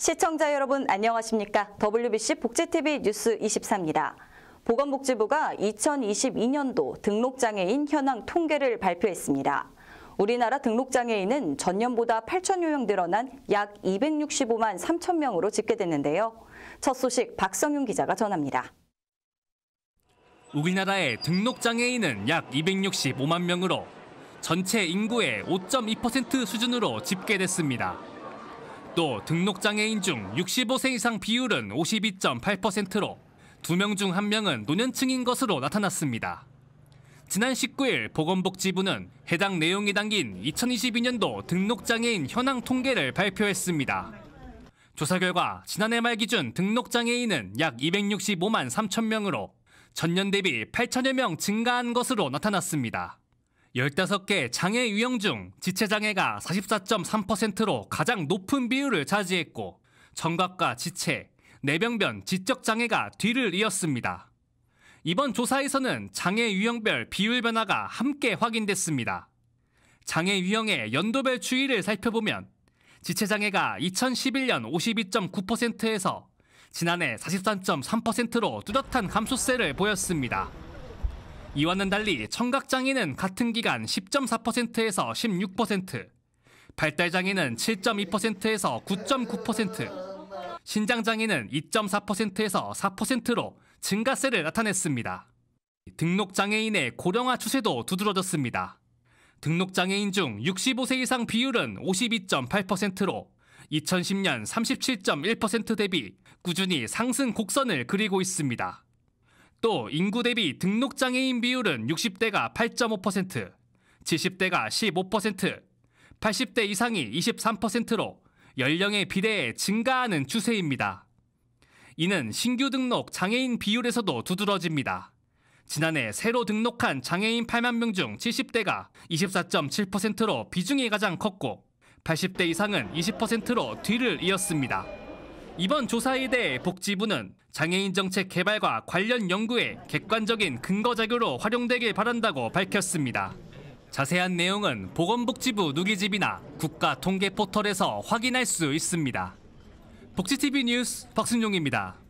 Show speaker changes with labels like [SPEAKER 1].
[SPEAKER 1] 시청자 여러분 안녕하십니까? WBC 복지TV 뉴스 24입니다. 보건복지부가 2022년도 등록장애인 현황 통계를 발표했습니다. 우리나라 등록장애인은 전년보다 8천여 명 늘어난 약 265만 3천 명으로 집계됐는데요. 첫 소식 박성윤 기자가 전합니다.
[SPEAKER 2] 우리나라의 등록장애인은 약 265만 명으로 전체 인구의 5.2% 수준으로 집계됐습니다. 또 등록장애인 중 65세 이상 비율은 52.8%로 2명 중 1명은 노년층인 것으로 나타났습니다. 지난 19일 보건복지부는 해당 내용이 담긴 2022년도 등록장애인 현황 통계를 발표했습니다. 조사 결과 지난해 말 기준 등록장애인은 약 265만 3천 명으로 전년 대비 8천여 명 증가한 것으로 나타났습니다. 15개 장애 유형 중 지체장애가 44.3%로 가장 높은 비율을 차지했고 청각과 지체, 내병변, 지적장애가 뒤를 이었습니다. 이번 조사에서는 장애 유형별 비율 변화가 함께 확인됐습니다. 장애 유형의 연도별 추이를 살펴보면 지체장애가 2011년 52.9%에서 지난해 43.3%로 뚜렷한 감소세를 보였습니다. 이와는 달리 청각장애는 같은 기간 10.4%에서 16%, 발달장애는 7.2%에서 9.9%, 신장장애는 2.4%에서 4%로 증가세를 나타냈습니다. 등록장애인의 고령화 추세도 두드러졌습니다. 등록장애인 중 65세 이상 비율은 52.8%로 2010년 37.1% 대비 꾸준히 상승 곡선을 그리고 있습니다. 또 인구 대비 등록장애인 비율은 60대가 8.5%, 70대가 15%, 80대 이상이 23%로 연령의비례에 증가하는 추세입니다. 이는 신규 등록 장애인 비율에서도 두드러집니다. 지난해 새로 등록한 장애인 8만 명 중 70대가 24.7%로 비중이 가장 컸고 80대 이상은 20%로 뒤를 이었습니다. 이번 조사에 대해 복지부는 장애인 정책 개발과 관련 연구에 객관적인 근거 자료로 활용되길 바란다고 밝혔습니다. 자세한 내용은 보건복지부 누리집이나 국가 통계 포털에서 확인할 수 있습니다. 복지TV 뉴스 박순용입니다.